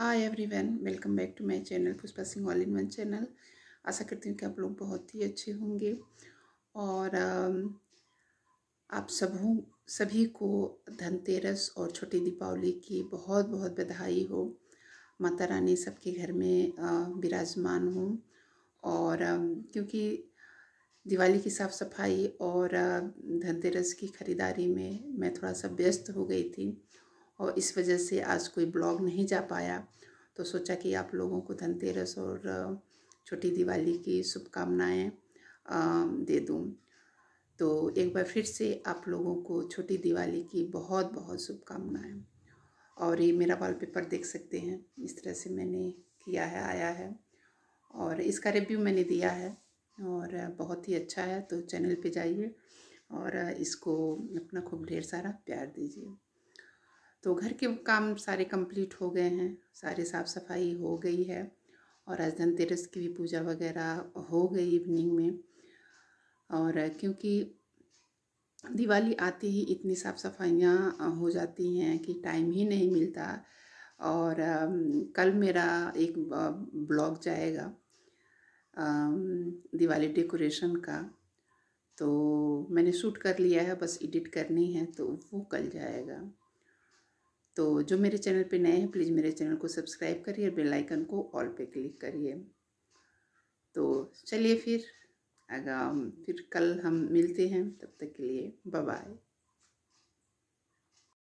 hi everyone welcome back to my channel Pushpa Singh all in one channel आशा करती हूँ कि आप लोग बहुत ही अच्छे होंगे और आप सब सभी को धनतेरस और छोटी दीपावली की बहुत बहुत बधाई हो माता रानी सबके घर में विराजमान हूँ और क्योंकि दिवाली की साफ़ सफाई और धनतेरस की ख़रीदारी में मैं थोड़ा सा व्यस्त हो गई थी और इस वजह से आज कोई ब्लॉग नहीं जा पाया तो सोचा कि आप लोगों को धनतेरस और छोटी दिवाली की शुभकामनाएँ दे दूँ तो एक बार फिर से आप लोगों को छोटी दिवाली की बहुत बहुत शुभकामनाएँ और ये मेरा वॉलपेपर देख सकते हैं इस तरह से मैंने किया है आया है और इसका रिव्यू मैंने दिया है और बहुत ही अच्छा है तो चैनल पे जाइए और इसको अपना खूब ढेर सारा प्यार दीजिए तो घर के काम सारे कंप्लीट हो गए हैं सारे साफ़ सफाई हो गई है और आज धनतेरस की भी पूजा वगैरह हो गई इवनिंग में और क्योंकि दिवाली आते ही इतनी साफ़ सफाइयाँ हो जाती हैं कि टाइम ही नहीं मिलता और कल मेरा एक ब्लॉग जाएगा दिवाली डेकोरेशन का तो मैंने शूट कर लिया है बस एडिट करनी है तो वो कल जाएगा तो जो मेरे चैनल पे नए हैं प्लीज़ मेरे चैनल को सब्सक्राइब करिए और बेल आइकन को ऑल पे क्लिक करिए तो चलिए फिर अगर फिर कल हम मिलते हैं तब तक के लिए बाय